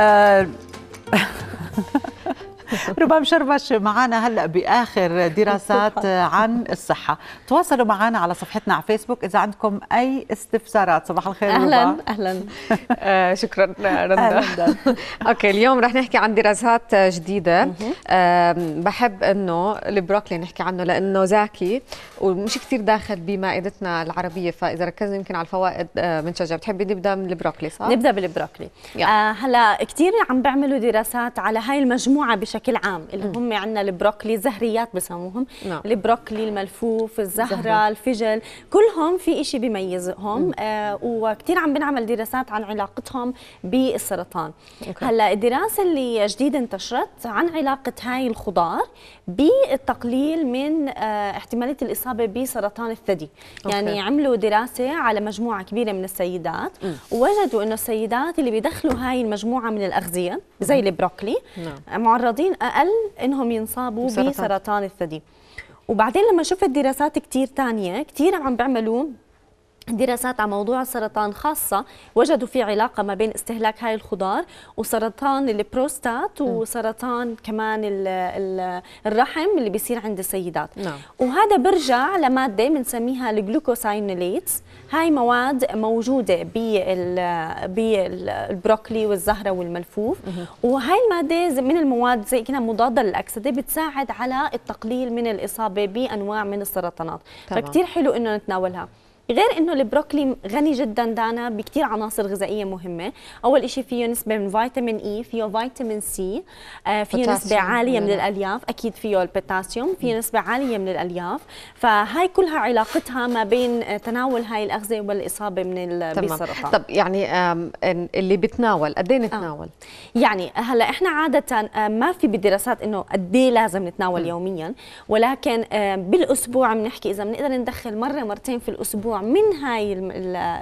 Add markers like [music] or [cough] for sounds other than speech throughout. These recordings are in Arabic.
Uh, [laughs] [laughs] ربام شربش معنا هلا باخر دراسات [laughs] عن الصحه تواصلوا معنا على صفحتنا على فيسبوك اذا عندكم اي استفسارات صباح الخير اهلا ربا. اهلا [laughs] آه شكرا رندا اوكي اليوم رح نحكي عن دراسات جديده آه بحب انه البروكلي نحكي عنه لانه زاكي ومش كثير داخل بمائدتنا العربيه فاذا ركزنا يمكن على الفوائد بنشجع آه بتحبي نبدا من البروكلي صح نبدا بالبروكلي آه هلا كثير عم بيعملوا دراسات على هاي المجموعه بشكل العام اللي م. هم عندنا البروكلي زهريات بسموهم نعم. البروكلي الملفوف الزهرة زهرة. الفجل كلهم في إشي بيميزهم آه وكثير عم بنعمل دراسات عن علاقتهم بالسرطان أوكي. هلا الدراسة اللي جديد انتشرت عن علاقة هاي الخضار بالتقليل من آه احتمالية الإصابة بسرطان الثدي أوكي. يعني عملوا دراسة على مجموعة كبيرة من السيدات م. ووجدوا إنه السيدات اللي بيدخلوا هاي المجموعة من الأغذية زي البروكلي نعم. معرضين اقل انهم ينصابوا بسرطان, الثدي وبعدين لما شفت دراسات كتير تانية كتير عم بيعملوا دراسات على موضوع السرطان خاصة وجدوا في علاقة ما بين استهلاك هاي الخضار وسرطان البروستات نعم. وسرطان كمان الرحم اللي بيصير عند السيدات نعم. وهذا برجع لمادة بنسميها الجلوكوساينوليتس هاي مواد موجودة بالبروكلي والزهرة والملفوف وهاي المادة من المواد زي كنا مضادة للأكسدة بتساعد على التقليل من الإصابة بأنواع من السرطانات فكتير حلو إنه نتناولها غير انه البروكلي غني جدا دانا بكثير عناصر غذائيه مهمه اول شيء فيه نسبه من فيتامين اي e، فيه فيتامين آه، سي فيه نسبه عاليه من الالياف اكيد فيه البوتاسيوم فيه نسبه عاليه من الالياف فهاي كلها علاقتها ما بين آه، تناول هاي الاغذيه والاصابه من بالسرطان طب يعني اللي بتناول قد ايه آه. نتناول آه. يعني هلا احنا عاده ما في بالدراسات انه قد ايه لازم نتناول م. يوميا ولكن بالاسبوع بنحكي اذا بنقدر ندخل مره مرتين في الاسبوع من هاي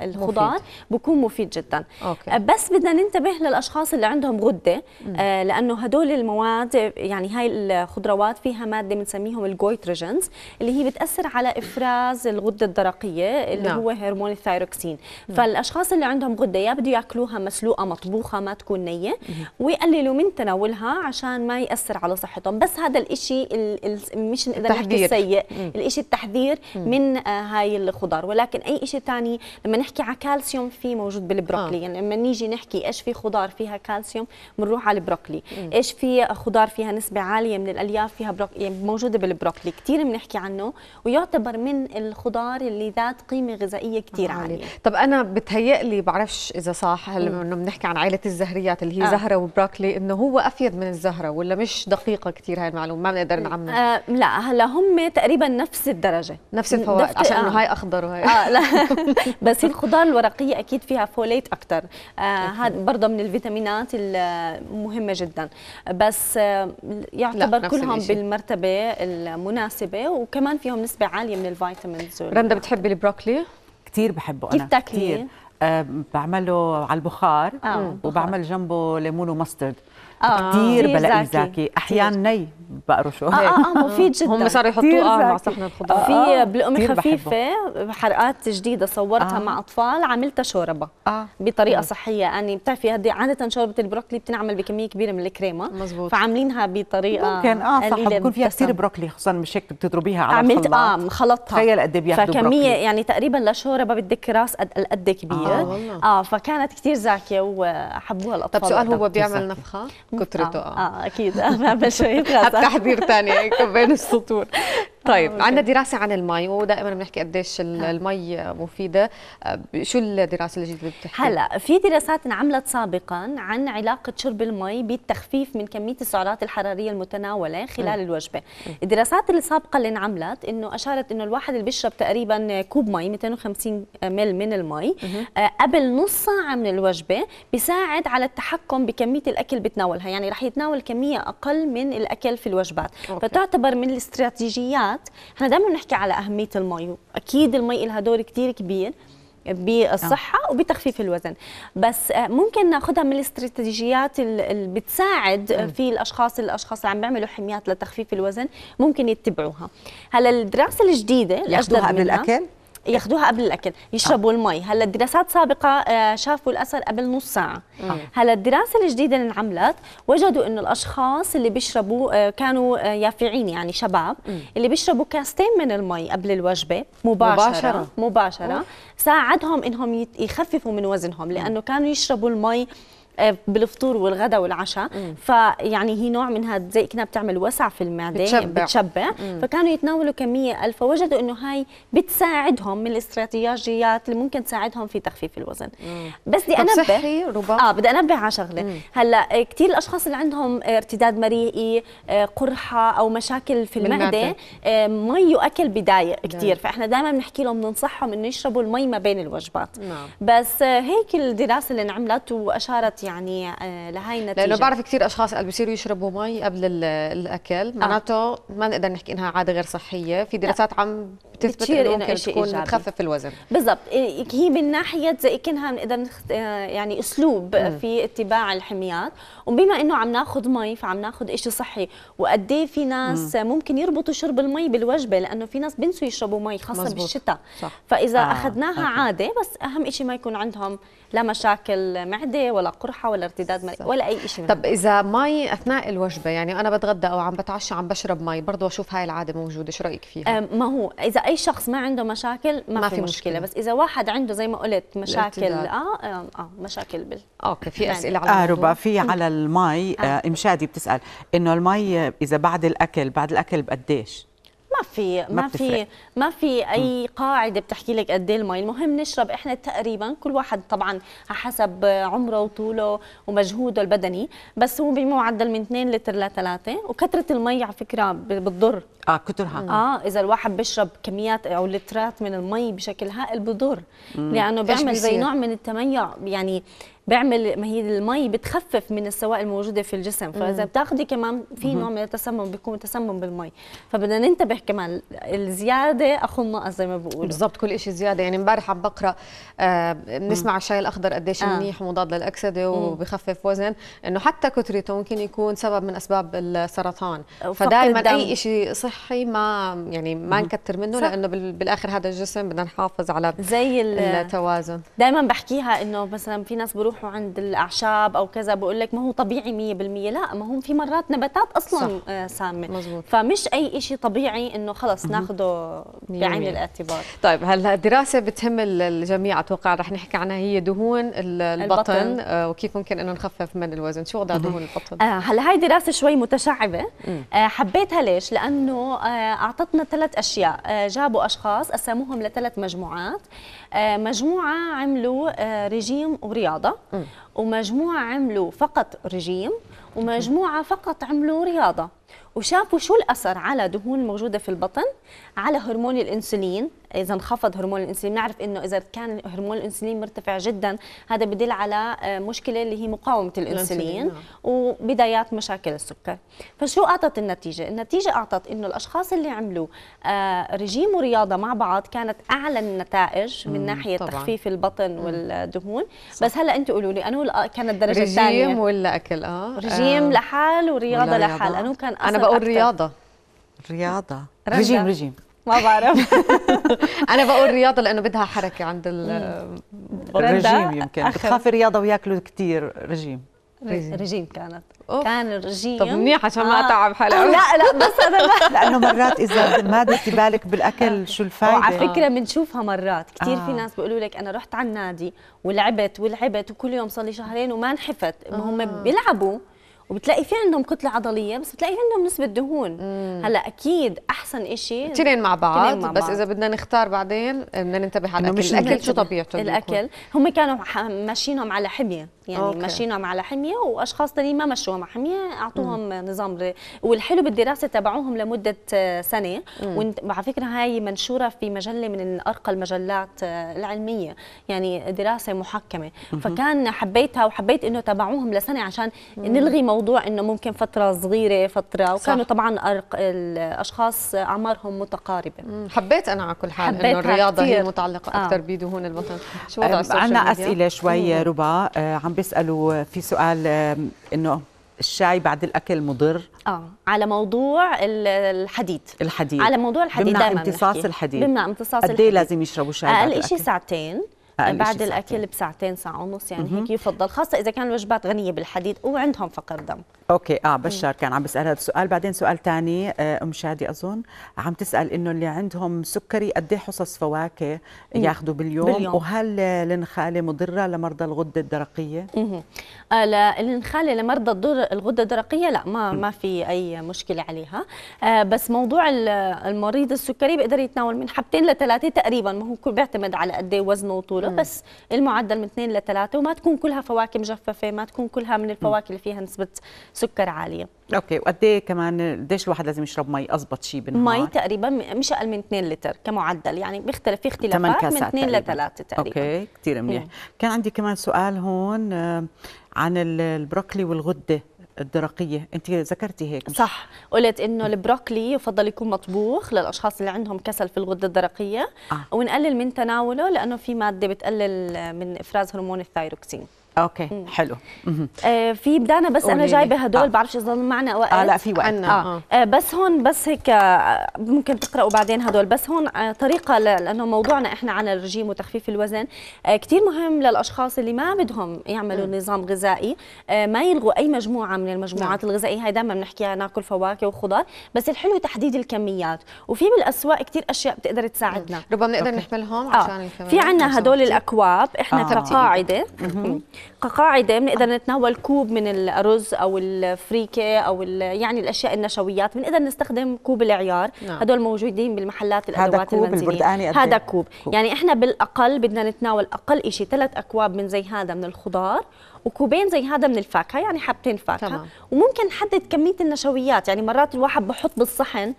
الخضار بكون مفيد جدا أوكي. أه، بس بدنا ننتبه للاشخاص اللي عندهم غده آه لانه هدول المواد يعني هاي الخضروات فيها ماده بنسميهم الجويتروجينز اللي هي بتاثر على افراز الغده الدرقيه اللي نعم. هو هرمون الثايروكسين نعم. فالاشخاص اللي عندهم غده يا بده ياكلوها مسلوقه مطبوخه ما تكون نيه ويقللوا من تناولها عشان ما ياثر على صحتهم بس هذا الشيء مش نقدر نحكي سيء الشيء التحذير مم. من آه هاي الخضار ولكن لكن اي شيء ثاني لما نحكي على كالسيوم في موجود بالبروكلي آه. يعني لما نيجي نحكي ايش في خضار فيها كالسيوم بنروح على البروكلي ايش في خضار فيها نسبه عاليه من الالياف فيها بروك... يعني موجوده بالبروكلي كثير بنحكي عنه ويعتبر من الخضار اللي ذات قيمه غذائيه كثير آه. عاليه طب انا بتهيألي بعرفش اذا صح هلا بنحكي عن عائله الزهريات اللي هي آه. زهره وبروكلي انه هو افيد من الزهره ولا مش دقيقه كثير هاي المعلومه ما بنقدر نعمم آه لا هلا هم تقريبا نفس الدرجه نفس الفوائد عشان انه آه. هاي اخضر وهي اه لا [laughs] بس الخضار الورقيه اكيد فيها فوليت اكثر آه، هذا آه برضه من الفيتامينات المهمه جدا بس آه يعتبر كلهم بالمرتبه المناسبه وكمان فيهم نسبه عاليه من الفيتامينز رندا بتحبي البروكلي كثير بحبه انا كيف أه بعمله على البخار آه. وبعمل جنبه ليمون ومسترد كثير آه، بلاقي زاكي احيانا ني هيك آه،, اه اه مفيد [laughs] جدا هم صاروا يحطوه مع آه، صحن الخضار في بلقمه خفيفه حرقات جديده صورتها آه. مع اطفال عملتها شوربه آه. بطريقه صحيه يعني بتعرفي هذه عاده شوربه البروكلي بتنعمل بكميه كبيره من الكريمه مزبوط. فعاملينها بطريقه ممكن اه صح بكون فيها كثير بروكلي خصوصا مش هيك بتضربيها على عملت الخلاط عملت اه خلطتها تخيل قد ايه بياخذوا فكميه بروكلي. يعني تقريبا لشوربه بدك راس قد قد كبير اه, آه فكانت كثير زاكيه وحبوها طيب، الاطفال طب سؤال هو طيب، بيعمل نفخه كترته اه, آه اكيد [laughs] بعمل شويه غازات تحضير ثاني بين السطور طيب عندنا دراسه عن المي ودائما بنحكي قديش المي مفيده شو الدراسه الجديده بتحكي هلا في دراسات انعملت سابقا عن علاقه شرب المي بالتخفيف من كميه السعرات الحراريه المتناوله خلال م. الوجبه م. الدراسات السابقه اللي انعملت انه اشارت انه الواحد اللي بيشرب تقريبا كوب مي 250 مل من المي آه قبل نص ساعه من الوجبه بيساعد على التحكم بكميه الاكل بتناولها يعني رح يتناول كميه اقل من الاكل في الوجبات أوكي. فتعتبر من الاستراتيجيات الحيوانات احنا دائما بنحكي على اهميه المي اكيد المي لها دور كثير كبير بالصحة آه. وبتخفيف الوزن بس آه، ممكن ناخذها من الاستراتيجيات اللي بتساعد آه، م. في الأشخاص الأشخاص اللي عم بيعملوا حميات لتخفيف الوزن ممكن يتبعوها هلا الدراسة الجديدة ياخذوها قبل الأكل ياخذوها قبل الاكل يشربوا آه. المي هلا الدراسات سابقه آه، شافوا الاثر قبل نص ساعه آه. هلا الدراسه الجديده اللي انعملت وجدوا انه الاشخاص اللي بيشربوا آه، كانوا آه، يافعين يعني شباب اللي بيشربوا كاستين من المي قبل الوجبه مباشره مباشره, مباشرة ساعدهم انهم يخففوا من وزنهم لانه كانوا يشربوا المي آه، بالفطور والغداء والعشاء فيعني هي نوع من هذا زي كنا بتعمل وسع في المعده بتشبع, بتشبع. فكانوا يتناولوا كميه الف فوجدوا انه هاي بتساعدهم من الاستراتيجيات اللي ممكن تساعدهم في تخفيف الوزن بس بدي انبه صحي ربما اه بدي انبه على شغله هلا آه، كثير الاشخاص اللي عندهم ارتداد مريئي آه، قرحه او مشاكل في المعده مي واكل بضايق كثير فاحنا دائما بنحكي لهم بننصحهم انه يشربوا المي ما بين الوجبات نعم. بس هيك الدراسه اللي انعملت واشارت يعني آه، لهي النتيجه لانه بعرف كثير اشخاص قال بصيروا يشربوا مي قبل الاكل آه. معناته ما نقدر نحكي انها عاده غير صحيه في دراسات عم بتثبت بتشير انه شيء تكون تخفف الوزن بالضبط إيه، هي من ناحيه زي كانها اذا آه، يعني اسلوب م. في اتباع الحميات وبما انه عم ناخذ مي فعم ناخذ شيء صحي وقد إيه في ناس م. ممكن يربطوا شرب المي بالوجبه لانه في ناس بنسوا يشربوا مي خاصه مزبوط. بالشتاء صح. فاذا آه. اخذناها آه. عاده بس اهم شيء ما يكون عندهم لا مشاكل معده ولا قرحه ولا ارتداد مي ولا اي شيء طب اذا مي اثناء الوجبه يعني انا بتغدى او عم بتعشى عم بشرب مي برضه اشوف هاي العاده موجوده شو رايك فيها آه، ما هو اذا اي شخص ما عنده مشاكل ما, ما في, في مشكلة. مشكله بس اذا واحد عنده زي ما قلت مشاكل آه،, آه, اه مشاكل بال اوكي في اسئله على آه ربا في على المي آه. آه. امشادي بتسال انه المي اذا بعد الاكل بعد الاكل بقديش ما في ما, ما في ما في اي قاعده بتحكي لك قد ايه المي المهم نشرب احنا تقريبا كل واحد طبعا حسب عمره وطوله ومجهوده البدني بس هو بمعدل من 2 لتر ل 3 وكثره المي على فكره بتضر اه كثرها اه اذا الواحد بيشرب كميات او لترات من المي بشكل هائل بضر لانه بيعمل زي نوع من التميع يعني بيعمل ما هي المي بتخفف من السوائل الموجوده في الجسم فاذا بتاخذي كمان في نوع من التسمم بيكون تسمم بالمي فبدنا ننتبه كمان الزياده اخو النقص زي ما بقولوا بالضبط كل شيء زياده يعني امبارح عم بقرا آه بنسمع الشاي الاخضر قديش آه. منيح ومضاد للاكسده وبخفف وزن انه حتى كثرته ممكن يكون سبب من اسباب السرطان فدائما اي شيء صحي ما يعني ما نكتر منه لانه بالاخر هذا الجسم بدنا نحافظ على زي التوازن دائما بحكيها انه مثلا في ناس بروح بيروحوا عند الاعشاب او كذا بقول لك ما هو طبيعي 100% لا ما هو في مرات نباتات اصلا صح. آه، سامه مزبوط. فمش اي شيء طبيعي انه خلص ناخده بعين الاعتبار طيب هلا الدراسه بتهم الجميع اتوقع رح نحكي عنها هي دهون البطن, البطن. آه وكيف ممكن انه نخفف من الوزن شو وضع دهون البطن آه هلا هاي دراسه شوي متشعبه آه حبيتها ليش لانه آه اعطتنا ثلاث اشياء آه جابوا اشخاص قسموهم لثلاث مجموعات آه مجموعه عملوا آه ريجيم ورياضه ومجموعه عملوا فقط رجيم ومجموعه فقط عملوا رياضه وشافوا شو الاثر على دهون الموجودة في البطن على هرمون الانسولين اذا انخفض هرمون الانسولين بنعرف انه اذا كان هرمون الانسولين مرتفع جدا هذا بدل على آه، مشكله اللي هي مقاومه الانسولين آه. وبدايات مشاكل السكر فشو اعطت النتيجه النتيجه اعطت انه الاشخاص اللي عملوا آه، رجيم ورياضه مع بعض كانت اعلى النتائج من ناحيه طبعا. تخفيف البطن والدهون صح. بس هلا انتم قولوا لي انو كانت الدرجه الثانيه رجيم ولا اكل اه رجيم آه. لحال ورياضه لحال انو كان انا بقول رياضه رياضه رجيم رجيم ما بعرف [laughs] انا بقول رياضه لانه بدها حركه عند الرجيم يمكن بتخافي رياضه وياكلوا كثير رجيم رجيم, كانت أوه. كان الرجيم طب منيح عشان ما آه. اتعب آه، حالي لا لا بس انا [laughs] لانه مرات اذا ما بدي بالك بالاكل آه. شو الفائده وعلى فكره بنشوفها مرات كثير آه. في ناس بيقولوا لك انا رحت على النادي ولعبت ولعبت وكل يوم صار لي شهرين وما نحفت هم بيلعبوا وبتلاقي في عندهم كتله عضليه بس بتلاقي عندهم نسبه دهون مم. هلا اكيد احسن شيء تنين مع بعض مع بس بعض. اذا بدنا نختار بعدين بدنا ننتبه على الاكل الاكل شو طبيعته الاكل هم كانوا ماشيينهم على حميه يعني أوكي. مشيناهم على حميه واشخاص ثانيين ما مشوهم على حميه اعطوهم مم. نظام ري. والحلو بالدراسه تبعوهم لمده سنه وعلى فكره هاي منشوره في مجله من ارقى المجلات العلميه يعني دراسه محكمه مم. فكان حبيتها وحبيت انه تبعوهم لسنه عشان مم. نلغي موضوع انه ممكن فتره صغيره فتره وكانوا صح. طبعا أرق الاشخاص اعمارهم متقاربه مم. حبيت انا على كل حال انه الرياضه كتير. هي المتعلقه اكثر آه. بدهون البطن شو وضع السوشيال ميديا عندنا اسئله شوي ربا آه، عم بيسالوا في سؤال انه الشاي بعد الاكل مضر اه على موضوع الحديد الحديد على موضوع الحديد بمنع امتصاص الحديد بمنع امتصاص الحديد قد ايه لازم يشربوا شاي اقل شيء ساعتين أقل بعد الاكل ساعتين. بساعتين ساعه ونص يعني هيك يفضل خاصه اذا كان الوجبات غنيه بالحديد وعندهم فقر دم اوكي اه إيه. بشار كان عم بسال هذا السؤال بعدين سؤال ثاني آه، ام شادي اظن عم تسال انه اللي عندهم سكري قد ايه حصص فواكه إيه. ياخذوا باليوم, باليوم وهل النخاله مضره لمرضى الغده الدرقيه إيه. آه النخاله لمرضى الغده الدرقيه لا ما ما في اي مشكله عليها آه بس موضوع المريض السكري بيقدر يتناول من حبتين لثلاثه تقريبا ما هو كل بيعتمد على قد ايه وزنه وطوله بس المعدل من اثنين لثلاثه وما تكون كلها فواكه مجففه ما تكون كلها من الفواكه اللي فيها نسبه سكر عاليه اوكي وقد ايه كمان قديش الواحد لازم يشرب مي اضبط شيء بالنهار مي تقريبا مش اقل من 2 لتر كمعدل يعني بيختلف في اختلافات من 2 ل 3 تقريبا اوكي كثير منيح كان عندي كمان سؤال هون آه، عن البروكلي والغده الدرقيه انت ذكرتي هيك مش؟ صح قلت انه البروكلي يفضل يكون مطبوخ للاشخاص اللي عندهم كسل في الغده الدرقيه آه. ونقلل من تناوله لانه في ماده بتقلل من افراز هرمون الثايروكسين اوكي مم. حلو آه في بدانا بس انا جايبه هدول آه. بعرفش اذا معنا وقت اه لا في وقت آه. آه. آه. بس هون بس هيك آه، ممكن تقراوا بعدين هدول بس هون آه طريقه لانه موضوعنا احنا عن الرجيم وتخفيف الوزن آه كثير مهم للاشخاص اللي ما بدهم يعملوا مم. نظام غذائي آه ما يلغوا اي مجموعه من المجموعات مم. نعم. الغذائيه هاي دائما بنحكيها ناكل فواكه وخضار بس الحلو تحديد الكميات وفي بالاسواق كثير اشياء بتقدر تساعدنا ربما نقدر نحملهم آه. عشان آه. في عندنا هدول الاكواب احنا آه. كقاعده كقاعده بنقدر نتناول كوب من الارز او الفريكه او يعني الاشياء النشويات بنقدر نستخدم كوب العيار نعم. هدول موجودين بالمحلات الادوات هذا كوب البردقاني هذا كوب. كوب يعني احنا بالاقل بدنا نتناول اقل شيء ثلاث اكواب من زي هذا من الخضار وكوبين زي هذا من الفاكهه يعني حبتين فاكهه تمام. وممكن نحدد كميه النشويات يعني مرات الواحد بحط بالصحن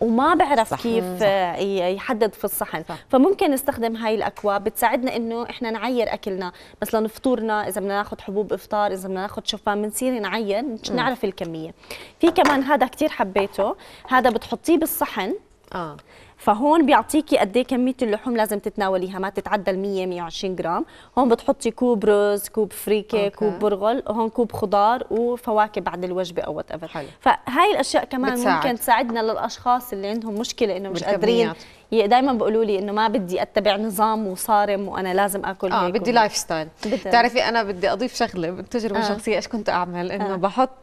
وما بعرف صح. كيف صح. آه، يحدد في الصحن صح. فممكن نستخدم هاي الاكواب بتساعدنا انه احنا نعير اكلنا مثلا فطورنا اذا بدنا ناخذ حبوب افطار اذا بدنا ناخذ شوفان بنصير نعير نعرف الكميه في كمان هذا كثير حبيته هذا بتحطيه بالصحن اه فهون بيعطيكي قد ايه كميه اللحوم لازم تتناوليها ما تتعدى ال 100 120 جرام هون بتحطي كوب رز كوب فريكه أوكي. كوب برغل وهون كوب خضار وفواكه بعد الوجبه او وات ايفر فهاي الاشياء كمان بتساعد. ممكن تساعدنا للاشخاص اللي عندهم مشكله انه مش قادرين دائما بيقولوا لي انه ما بدي اتبع نظام وصارم وانا لازم اكل اه هيك بدي لايف ستايل بتعرفي انا بدي اضيف شغله بالتجربه آه. شخصيه ايش كنت اعمل انه آه. بحط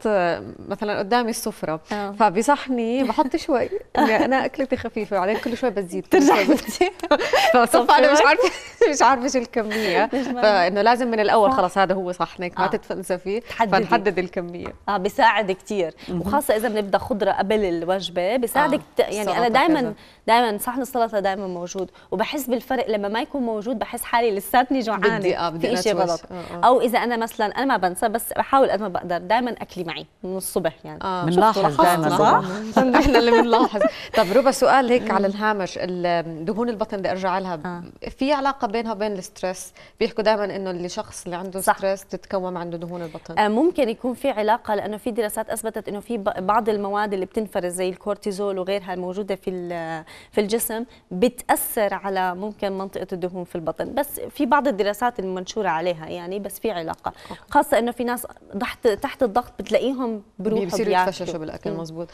مثلا قدامي السفره آه. فبصحني بحط شوي [laughs] انا اكلتي خفيفه وبعدين كل شوي بتزيد ترجع [laughs] بتزيد انا مش عارفه مش عارفه شو الكميه فانه لازم من الاول خلص هذا هو صحنك ما آه. تتفلسفي فيه فنحدد الكميه اه بيساعد كثير وخاصه اذا بنبدا خضره قبل الوجبه بيساعدك آه. يعني انا دائما دائما صحن السلطه السلطه دائما موجود وبحس بالفرق لما ما يكون موجود بحس حالي لساتني جوعانه بدي اه بدي في شيء غلط او اذا انا مثلا انا ما بنسى بس بحاول قد ما بقدر دائما اكلي معي من الصبح يعني بنلاحظ دائما احنا اللي بنلاحظ طب ربا سؤال هيك على الهامش دهون البطن بدي ارجع لها آه. في علاقه بينها وبين الستريس بيحكوا دائما انه اللي شخص اللي عنده ستريس تتكون عنده دهون البطن آه، ممكن يكون في علاقه لانه في دراسات اثبتت انه في بعض المواد اللي بتنفرز زي الكورتيزول وغيرها الموجوده في في الجسم بتاثر على ممكن منطقه الدهون في البطن بس في بعض الدراسات المنشوره عليها يعني بس في علاقه خاصه انه في ناس تحت تحت الضغط بتلاقيهم بروحوا بيصيروا يتفششوا بالاكل مزبوط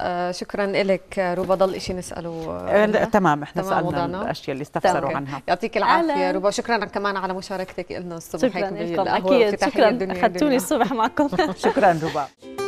آه شكرا لك روبا ضل شيء نساله آه،, آه تمام احنا تمام سالنا وضعنا. الاشياء اللي استفسروا عنها يعطيك العافيه روبا شكرا كمان على مشاركتك لنا الصبح شكرا لكم اكيد شكرا اخذتوني الصبح معكم [laughs] شكرا روبا